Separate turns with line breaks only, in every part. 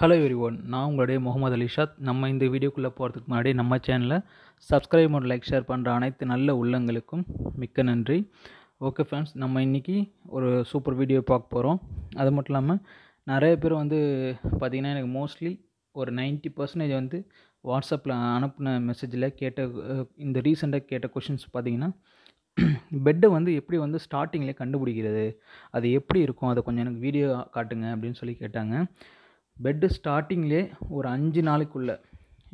hello every one நான் உங்களுடைய முகமது அலிஷாத் நம்ம இந்த வீடியோக்குள்ளே போகிறதுக்கு முன்னாடி நம்ம சேனலை சப்ஸ்கிரைப் பண்ணி லைக் ஷேர் பண்ணுற அனைத்து நல்ல உள்ளங்களுக்கும் மிக்க நன்றி ஓகே ஃப்ரெண்ட்ஸ் நம்ம இன்றைக்கி ஒரு சூப்பர் வீடியோ பார்க்க போகிறோம் அது மட்டும் இல்லாமல் நிறைய பேர் வந்து பார்த்திங்கன்னா எனக்கு மோஸ்ட்லி ஒரு நைன்ட்டி பர்சன்டேஜ் வந்து வாட்ஸ்அப்பில் அனுப்பின மெசேஜில் கேட்ட இந்த ரீசெண்டாக கேட்ட கொஷின்ஸ் பார்த்திங்கன்னா பெட்டை வந்து எப்படி வந்து ஸ்டார்டிங்லேயே கண்டுபிடிக்கிறது அது எப்படி இருக்கும் அதை கொஞ்சம் எனக்கு வீடியோ காட்டுங்க அப்படின்னு சொல்லி கேட்டாங்க பெட்டு ஸ்டார்டிங்லே ஒரு அஞ்சு நாளைக்குள்ளே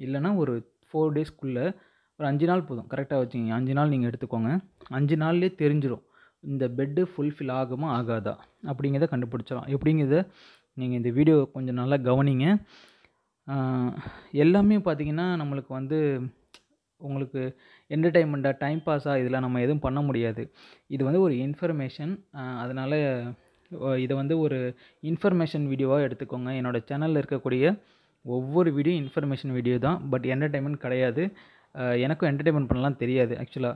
இல்லைனா ஒரு ஃபோர் டேஸ்க்குள்ளே ஒரு அஞ்சு நாள் போதும் கரெக்டாக வச்சுக்கோங்க அஞ்சு நாள் நீங்கள் எடுத்துக்கோங்க அஞ்சு நாள்லே தெரிஞ்சிடும் இந்த பெட்டு ஃபுல்ஃபில் ஆகுமா ஆகாதா அப்படிங்கிறத கண்டுபிடிச்சிடலாம் எப்படிங்கிறத நீங்கள் இந்த வீடியோ கொஞ்சம் நல்லா கவனிங்க எல்லாமே பார்த்திங்கன்னா நம்மளுக்கு வந்து உங்களுக்கு என்டர்டெயின்மெண்ட்டாக டைம் பாஸாக இதெல்லாம் நம்ம எதுவும் பண்ண முடியாது இது வந்து ஒரு இன்ஃபர்மேஷன் அதனால் இதை வந்து ஒரு இன்ஃபர்மேஷன் வீடியோவாக எடுத்துக்கோங்க என்னோடய சேனலில் இருக்கக்கூடிய ஒவ்வொரு வீடியோ இன்ஃபர்மேஷன் வீடியோ தான் பட் என்டர்டைன்மெண்ட் கிடையாது எனக்கும் என்டர்டைன்மெண்ட் பண்ணலாம் தெரியாது ஆக்சுவலாக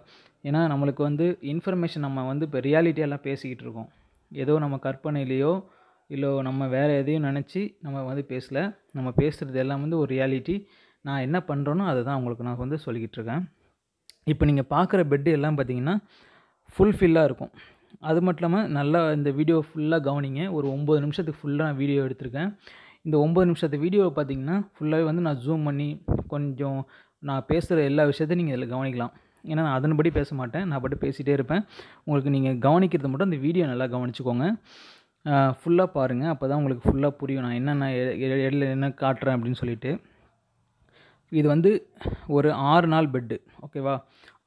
ஏன்னா நம்மளுக்கு வந்து இன்ஃபர்மேஷன் நம்ம வந்து இப்போ ரியாலிட்டியெல்லாம் பேசிக்கிட்டு இருக்கோம் ஏதோ நம்ம கற்பனையிலையோ இல்லை நம்ம வேறு எதையும் நினச்சி நம்ம வந்து பேசலை நம்ம பேசுகிறது எல்லாம் வந்து ஒரு ரியாலிட்டி நான் என்ன பண்ணுறேனோ அதை தான் உங்களுக்கு நான் வந்து சொல்லிக்கிட்டு இருக்கேன் இப்போ நீங்கள் பார்க்குற பெட்டு எல்லாம் பார்த்தீங்கன்னா ஃபுல்ஃபில்லாக இருக்கும் அது மட்டும் இல்லாமல் நல்லா இந்த வீடியோ ஃபுல்லாக கவனிங்க ஒரு ஒம்பது நிமிஷத்துக்கு ஃபுல்லாக நான் வீடியோ எடுத்திருக்கேன் இந்த ஒம்பது நிமிஷத்து வீடியோவை பார்த்தீங்கன்னா ஃபுல்லாகவே வந்து நான் ஜூம் பண்ணி கொஞ்சம் நான் பேசுகிற எல்லா விஷயத்தையும் நீங்கள் இதில் கவனிக்கலாம் ஏன்னா நான் அதன்படி பேச மாட்டேன் நான் பட்டு பேசிகிட்டே இருப்பேன் உங்களுக்கு நீங்கள் கவனிக்கிறது மட்டும் இந்த வீடியோ நல்லா கவனிச்சுக்கோங்க ஃபுல்லாக பாருங்கள் அப்போ தான் உங்களுக்கு ஃபுல்லாக புரியும் நான் என்னென்ன இடையில என்ன காட்டுறேன் அப்படின்னு சொல்லிட்டு இது வந்து ஒரு ஆறு நாள் பெட்டு ஓகேவா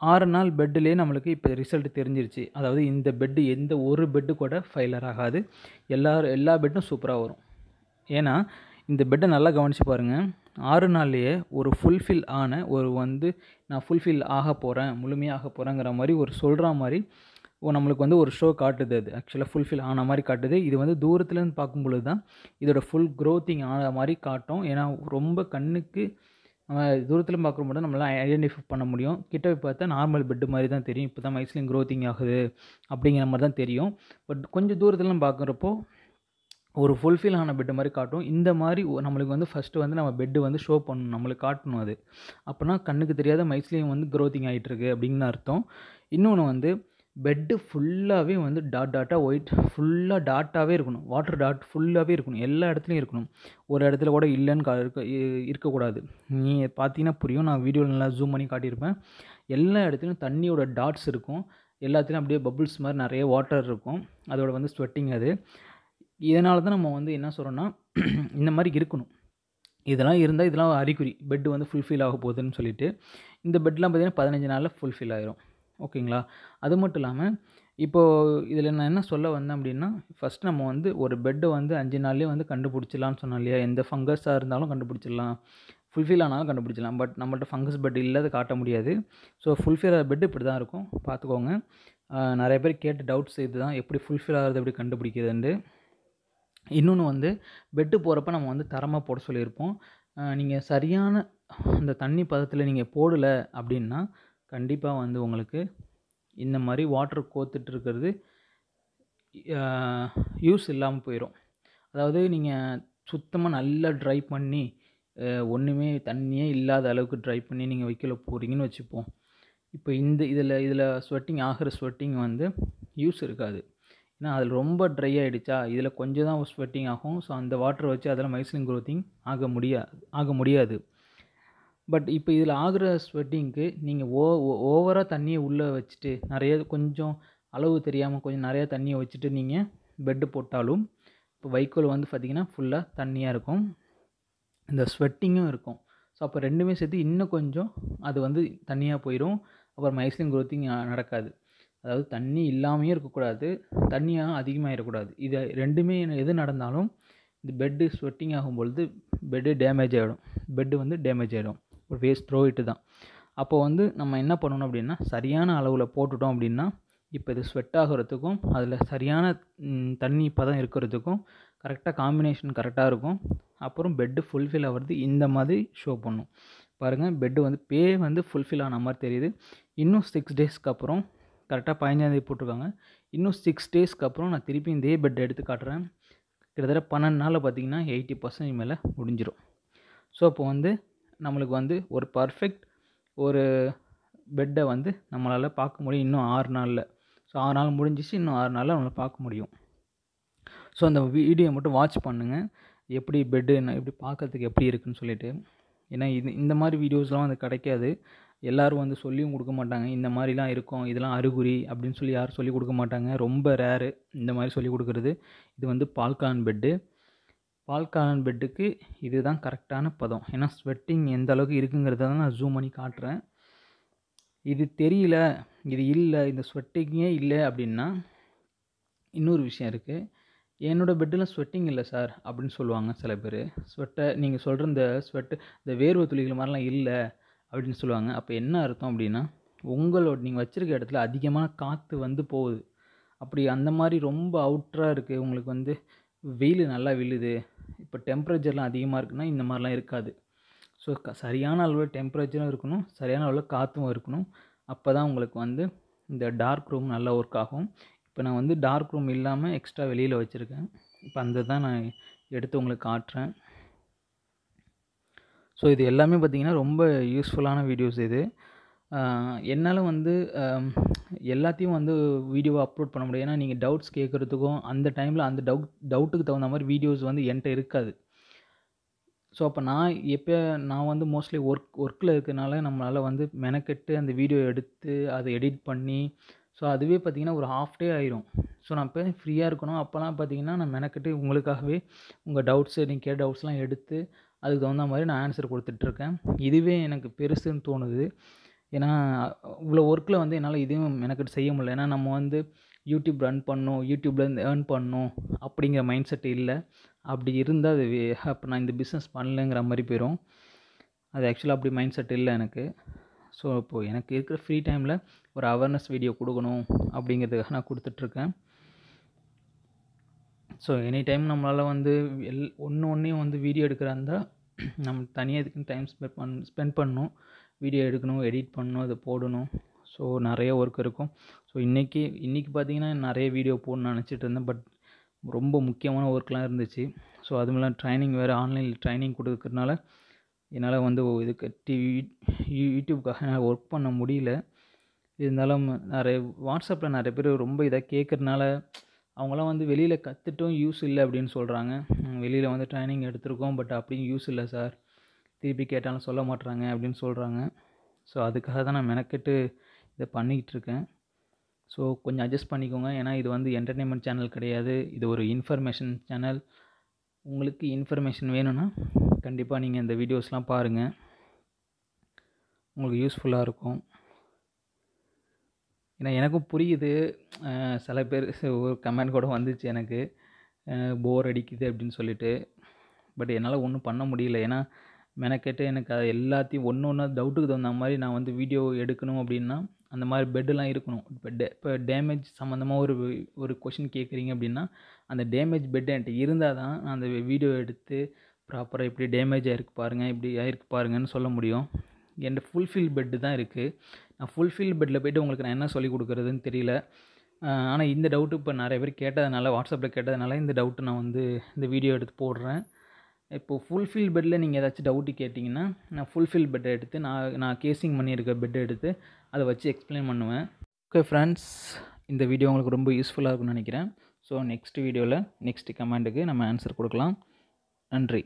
ஆறு நாள் பெட்டிலே நம்மளுக்கு இப்போ ரிசல்ட் தெரிஞ்சிருச்சு அதாவது இந்த பெட்டு எந்த ஒரு பெட்டு கூட ஃபெயிலர் ஆகாது எல்லா எல்லா பெட்டும் சூப்பராக வரும் ஏன்னா இந்த பெட்டை நல்லா கவனித்து பாருங்கள் ஆறு நாள்லேயே ஒரு ஃபுல்ஃபில் ஆன ஒரு வந்து நான் ஃபுல்ஃபில் ஆக போகிறேன் முழுமையாக போகிறேங்கிற மாதிரி ஒரு சொல்கிற மாதிரி நம்மளுக்கு வந்து ஒரு ஷோ காட்டுது அது ஆக்சுவலாக ஃபுல்ஃபில் ஆன மாதிரி காட்டுது இது வந்து தூரத்துலேருந்து பார்க்கும்பொழுது தான் இதோட ஃபுல் க்ரோத்திங் ஆன மாதிரி காட்டும் ஏன்னா ரொம்ப கண்ணுக்கு நம்ம தூரத்தில் மட்டும் நம்மளால் ஐடென்டிஃபை பண்ண முடியும் கிட்ட போய் பார்த்தா நார்மல் பெட்டு மாதிரி தான் தெரியும் இப்போ தான் மைஸ்லிங் க்ரோத்திங் ஆகுது அப்படிங்கிற மாதிரி தான் தெரியும் பட் கொஞ்சம் தூரத்தில் பார்க்குறப்போ ஒரு ஃபுல்ஃபில் ஆன பெட்டு மாதிரி காட்டும் இந்த மாதிரி நம்மளுக்கு வந்து ஃபஸ்ட்டு வந்து நம்ம பெட்டு வந்து ஷோ பண்ணணும் நம்மளுக்கு காட்டணும் அது அப்போனா கண்ணுக்கு தெரியாத மைஸ்லிங் வந்து க்ரோத்திங் ஆகிட்டுருக்கு அப்படின்னு அர்த்தம் இன்னொன்று வந்து பெட்டு ஃபுல்லாகவே வந்து டாட் டாட்டாக ஒயிட் ஃபுல்லாக டாட்டாகவே இருக்கணும் வாட்டர் டாட் ஃபுல்லாகவே இருக்கணும் எல்லா இடத்துலையும் இருக்கணும் ஒரு இடத்துல கூட இல்லைன்னு இருக்க இருக்கக்கூடாது நீ பார்த்தீங்கன்னா புரியும் நான் வீடியோவில் நல்லா ஜூம் பண்ணி காட்டியிருப்பேன் எல்லா இடத்துலையும் தண்ணியோட டாட்ஸ் இருக்கும் எல்லாத்துலேயும் அப்படியே பபுள்ஸ் மாதிரி நிறைய வாட்டர் இருக்கும் அதோட வந்து ஸ்வெட்டிங் அது இதனால தான் நம்ம வந்து என்ன சொல்கிறோன்னா இந்த மாதிரி இருக்கணும் இதெல்லாம் இருந்தால் இதெல்லாம் அறிகுறி பெட்டு வந்து ஃபுல்ஃபில் ஆக போகுதுன்னு சொல்லிட்டு இந்த பெட்லாம் பார்த்திங்கன்னா பதினஞ்சு நாளில் ஃபுல்ஃபில் ஆயிரும் ஓகேங்களா அது மட்டும் இல்லாமல் இப்போது இதில் நான் என்ன சொல்ல வந்தேன் அப்படின்னா ஃபஸ்ட் நம்ம வந்து ஒரு பெட்டை வந்து அஞ்சு நாள்லேயே வந்து கண்டுபிடிச்சிடலான்னு சொன்னோம் இல்லையா எந்த ஃபங்கஸாக இருந்தாலும் கண்டுபிடிச்சிடலாம் ஃபுல்ஃபில் ஆனாலும் கண்டுபிடிச்சிடலாம் பட் நம்மள்கிட்ட ஃபங்கஸ் பெட் இல்லாத காட்ட முடியாது ஸோ ஃபுல்ஃபில் ஆகிற பெட் இப்படி தான் இருக்கும் பார்த்துக்கோங்க நிறைய பேர் கேட்டு டவுட்ஸ் இது தான் எப்படி ஃபுல்ஃபில் ஆகிறது எப்படி கண்டுபிடிக்கிறதுண்டு இன்னொன்று வந்து பெட்டு போகிறப்ப நம்ம வந்து தரமாக போட சொல்லியிருப்போம் நீங்கள் சரியான அந்த தண்ணி பதத்தில் நீங்கள் போடலை அப்படின்னா கண்டிப்பாக வந்து உங்களுக்கு இந்த மாதிரி வாட்டர் கோத்துட்ருக்கிறது யூஸ் இல்லாமல் போயிடும் அதாவது நீங்கள் சுத்தமாக நல்லா ட்ரை பண்ணி ஒன்றுமே தண்ணியே இல்லாத அளவுக்கு ட்ரை பண்ணி நீங்கள் வைக்கல போகிறீங்கன்னு வச்சுப்போம் இப்போ இந்த இதில் இதில் ஸ்வெட்டிங் ஆகிற ஸ்வெட்டிங் வந்து யூஸ் இருக்காது ஏன்னா அதில் ரொம்ப ட்ரை ஆகிடுச்சா இதில் கொஞ்சம் தான் ஸ்வெட்டிங் ஆகும் ஸோ அந்த வாட்டர் வச்சு அதில் மைசிலிங் குரோத்திங் ஆக முடியாது ஆக முடியாது பட் இப்போ இதில் ஆகிற ஸ்வெட்டிங்க்கு நீங்கள் ஓ ஓவராக தண்ணியை உள்ளே வச்சுட்டு நிறைய கொஞ்சம் அளவு தெரியாமல் கொஞ்சம் நிறையா தண்ணியை வச்சுட்டு நீங்கள் பெட்டு போட்டாலும் இப்போ வைக்கோல் வந்து பார்த்திங்கன்னா ஃபுல்லாக தண்ணியாக இருக்கும் இந்த ஸ்வெட்டிங்கும் இருக்கும் ஸோ அப்போ ரெண்டுமே சேர்த்து இன்னும் கொஞ்சம் அது வந்து தண்ணியாக போயிடும் அப்புறம் மைஸ்லின் குரோத்திங் நடக்காது அதாவது தண்ணி இல்லாமையும் இருக்கக்கூடாது தண்ணியாக அதிகமாக இருக்கக்கூடாது இது ரெண்டுமே எது நடந்தாலும் இந்த பெட்டு ஸ்வெட்டிங் ஆகும் பொழுது பெட்டு டேமேஜ் ஆகிடும் பெட்டு வந்து டேமேஜ் ஆகிடும் ஒரு வேஸ்ட் த்ரோ இட்டு தான் அப்போது வந்து நம்ம என்ன பண்ணணும் அப்படின்னா சரியான அளவில் போட்டுட்டோம் அப்படின்னா இப்போ இது ஸ்வெட் ஆகிறதுக்கும் அதில் சரியான தண்ணி இப்போ தான் இருக்கிறதுக்கும் கரெக்டாக காம்பினேஷன் கரெக்டாக இருக்கும் அப்புறம் பெட்டு ஃபுல்ஃபில் ஆகிறது இந்த மாதிரி ஷோ பண்ணும் பாருங்கள் பெட்டு வந்து பே வந்து ஃபுல்ஃபில் ஆன மாதிரி தெரியுது இன்னும் சிக்ஸ் டேஸ்க்கு அப்புறம் கரெக்டாக பதினஞ்சாந்தேதி போட்டிருக்காங்க இன்னும் சிக்ஸ் டேஸ்க்கு அப்புறம் நான் திருப்பி இதே பெட் எடுத்து காட்டுறேன் கிட்டத்தட்ட பன்னெண்டு நாளில் பார்த்தீங்கன்னா எயிட்டி பர்சன்ட் மேலே முடிஞ்சிடும் ஸோ அப்போ வந்து நம்மளுக்கு வந்து ஒரு பர்ஃபெக்ட் ஒரு பெட்டை வந்து நம்மளால் பார்க்க முடியும் இன்னும் ஆறு நாளில் ஸோ ஆறு நாள் முடிஞ்சிச்சு இன்னும் ஆறு நாளில் நம்மளை பார்க்க முடியும் ஸோ அந்த வீடியோ மட்டும் வாட்ச் பண்ணுங்கள் எப்படி பெட்டு என்ன எப்படி பார்க்குறதுக்கு எப்படி இருக்குன்னு சொல்லிட்டு ஏன்னா இது இந்த மாதிரி வீடியோஸ்லாம் வந்து கிடைக்காது எல்லோரும் வந்து சொல்லியும் கொடுக்க மாட்டாங்க இந்த மாதிரிலாம் இருக்கும் இதெல்லாம் அறிகுறி அப்படின்னு சொல்லி யாரும் சொல்லி கொடுக்க மாட்டாங்க ரொம்ப ரேரு இந்த மாதிரி சொல்லி கொடுக்குறது இது வந்து பால்கான் பெட்டு பால்காரன் பெட்டுக்கு இதுதான் கரெக்டான பதம் ஏன்னா ஸ்வெட்டிங் எந்த அளவுக்கு இருக்குங்கிறத தான் நான் ஜூம் பண்ணி காட்டுறேன் இது தெரியல இது இல்லை இந்த ஸ்வெட்டிங்கே இல்லை அப்படின்னா இன்னொரு விஷயம் இருக்குது என்னோடய பெட்டில் ஸ்வெட்டிங் இல்லை சார் அப்படின்னு சொல்லுவாங்க சில பேர் ஸ்வெட்டை நீங்கள் சொல்கிற இந்த ஸ்வெட்டு இந்த வேர்வை துளிகள் மாதிரிலாம் இல்லை அப்படின்னு சொல்லுவாங்க அப்போ என்ன அர்த்தம் அப்படின்னா உங்களோட நீங்கள் வச்சுருக்க இடத்துல அதிகமான காற்று வந்து போகுது அப்படி அந்த மாதிரி ரொம்ப அவுட்டராக இருக்குது உங்களுக்கு வந்து வெயில் நல்லா விழுது இப்போ டெம்பரேச்சர்லாம் அதிகமாக இருக்குன்னா இந்த மாதிரிலாம் இருக்காது ஸோ க சரியான அளவில் டெம்பரேச்சரும் இருக்கணும் சரியான அளவில் காற்றும் இருக்கணும் அப்போ தான் உங்களுக்கு வந்து இந்த டார்க் ரூம் நல்லா ஒர்க் ஆகும் இப்போ நான் வந்து டார்க் ரூம் இல்லாமல் எக்ஸ்ட்ரா வெளியில் வச்சுருக்கேன் இப்போ அந்த தான் நான் எடுத்து உங்களுக்கு காட்டுறேன் ஸோ இது எல்லாமே பார்த்திங்கன்னா ரொம்ப யூஸ்ஃபுல்லான வீடியோஸ் இது என்னால் வந்து எல்லாத்தையும் வந்து வீடியோவை அப்லோட் பண்ண முடியும் ஏன்னா நீங்கள் டவுட்ஸ் கேட்குறதுக்கும் அந்த டைமில் அந்த டவுட் டவுட்டுக்கு தகுந்த மாதிரி வீடியோஸ் வந்து என்கிட்ட இருக்காது ஸோ அப்போ நான் எப்போ நான் வந்து மோஸ்ட்லி ஒர்க் ஒர்க்கில் இருக்கிறனால நம்மளால் வந்து மெனக்கெட்டு அந்த வீடியோ எடுத்து அதை எடிட் பண்ணி ஸோ அதுவே பார்த்திங்கன்னா ஒரு ஹாஃப் டே ஆயிரும் ஸோ நான் இப்போ ஃப்ரீயாக இருக்கணும் அப்போல்லாம் பார்த்திங்கன்னா நான் மெனக்கெட்டு உங்களுக்காகவே உங்கள் டவுட்ஸு நீங்கள் கேட்ட டவுட்ஸ்லாம் எடுத்து அதுக்கு தகுந்த மாதிரி நான் ஆன்சர் கொடுத்துட்ருக்கேன் இதுவே எனக்கு பெருசுன்னு தோணுது ஏன்னா இவ்வளோ ஒர்க்கில் வந்து என்னால் இதையும் எனக்கு செய்ய முடியல ஏன்னா நம்ம வந்து யூடியூப் ரன் பண்ணும் யூடியூப்லேருந்து ஏர்ன் பண்ணணும் அப்படிங்கிற மைண்ட் செட் இல்லை அப்படி இருந்தால் அது அப்போ நான் இந்த பிஸ்னஸ் பண்ணலங்கிற மாதிரி போயிடும் அது ஆக்சுவலாக அப்படி மைண்ட் செட் இல்லை எனக்கு ஸோ இப்போது எனக்கு இருக்கிற ஃப்ரீ டைமில் ஒரு அவேர்னஸ் வீடியோ கொடுக்கணும் அப்படிங்கிறதுக்காக நான் கொடுத்துட்ருக்கேன் ஸோ எனி டைம் நம்மளால் வந்து எல் ஒன்று ஒன்றையும் வந்து வீடியோ எடுக்கிறா இருந்தால் நம்ம தனியாக இதுக்குன்னு டைம் ஸ்பெண்ட் பண் ஸ்பெண்ட் பண்ணணும் வீடியோ எடுக்கணும் எடிட் பண்ணணும் அதை போடணும் ஸோ நிறைய ஒர்க் இருக்கும் ஸோ இன்றைக்கி இன்றைக்கி பார்த்திங்கன்னா நிறைய வீடியோ போடணும்னு நினச்சிட்டு இருந்தேன் பட் ரொம்ப முக்கியமான ஒர்க்லாம் இருந்துச்சு ஸோ அதுவும் ட்ரைனிங் வேறு ஆன்லைனில் ட்ரைனிங் கொடுக்கறதுனால என்னால் வந்து இதுக்கு டிவி யூடியூப்காக என்னால் ஒர்க் பண்ண முடியல இருந்தாலும் நிறைய வாட்ஸ்அப்பில் நிறைய பேர் ரொம்ப இதாக கேட்குறதுனால அவங்களாம் வந்து வெளியில் கற்றுட்டும் யூஸ் இல்லை அப்படின்னு சொல்கிறாங்க வெளியில் வந்து ட்ரைனிங் எடுத்திருக்கோம் பட் அப்படியும் யூஸ் இல்லை சார் திருப்பி கேட்டாலும் சொல்ல மாட்டுறாங்க அப்படின்னு சொல்கிறாங்க ஸோ அதுக்காக தான் நான் மெனக்கெட்டு இதை பண்ணிக்கிட்டு இருக்கேன் ஸோ கொஞ்சம் அட்ஜஸ்ட் பண்ணிக்கோங்க ஏன்னா இது வந்து என்டர்டெயின்மெண்ட் சேனல் கிடையாது இது ஒரு இன்ஃபர்மேஷன் சேனல் உங்களுக்கு இன்ஃபர்மேஷன் வேணும்னா கண்டிப்பாக நீங்கள் இந்த வீடியோஸ்லாம் பாருங்கள் உங்களுக்கு யூஸ்ஃபுல்லாக இருக்கும் ஏன்னா எனக்கும் புரியுது சில பேர் ஒரு கமெண்ட் கூட வந்துச்சு எனக்கு போர் அடிக்குது அப்படின்னு சொல்லிட்டு பட் என்னால் ஒன்றும் பண்ண முடியல ஏன்னா மெனக்கெட்டு எனக்கு அது எல்லாத்தையும் ஒன்று ஒன்றா டவுட்டுக்கு தகுந்த மாதிரி நான் வந்து வீடியோ எடுக்கணும் அப்படின்னா அந்த மாதிரி பெட்டெல்லாம் இருக்கணும் இப்போ டே இப்போ டேமேஜ் சம்மந்தமாக ஒரு ஒரு கொஷின் கேட்குறீங்க அப்படின்னா அந்த டேமேஜ் பெட் என்கிட்ட இருந்தால் தான் நான் அந்த வீடியோ எடுத்து ப்ராப்பராக இப்படி டேமேஜ் ஆகிருக்கு பாருங்கள் இப்படி ஆகிருக்கு பாருங்கன்னு சொல்ல முடியும் என்கிட்ட ஃபுல்ஃபில் பெட்டு தான் இருக்குது நான் ஃபுல்ஃபில் பெட்டில் போய்ட்டு உங்களுக்கு நான் என்ன சொல்லிக் கொடுக்குறதுன்னு தெரியல ஆனால் இந்த டவுட்டு இப்போ நிறைய பேர் கேட்டதுனால வாட்ஸ்அப்பில் கேட்டதுனால இந்த டவுட்டு நான் வந்து இந்த வீடியோ எடுத்து போடுறேன் இப்போது ஃபுல்ஃபில் பெட்டில் நீங்கள் ஏதாச்சும் டவுட்டு கேட்டிங்கன்னா நான் ஃபுல்ஃபில் பெட்டை எடுத்து நான் நான் கேசிங் பண்ணியிருக்க பெட்டை எடுத்து அதை வச்சு எக்ஸ்பிளைன் பண்ணுவேன் ஓகே ஃப்ரெண்ட்ஸ் இந்த வீடியோ உங்களுக்கு ரொம்ப யூஸ்ஃபுல்லாக இருக்கும்னு நினைக்கிறேன் ஸோ நெக்ஸ்ட் வீடியோவில் நெக்ஸ்ட் கமெண்ட்டுக்கு நம்ம ஆன்சர் கொடுக்கலாம் நன்றி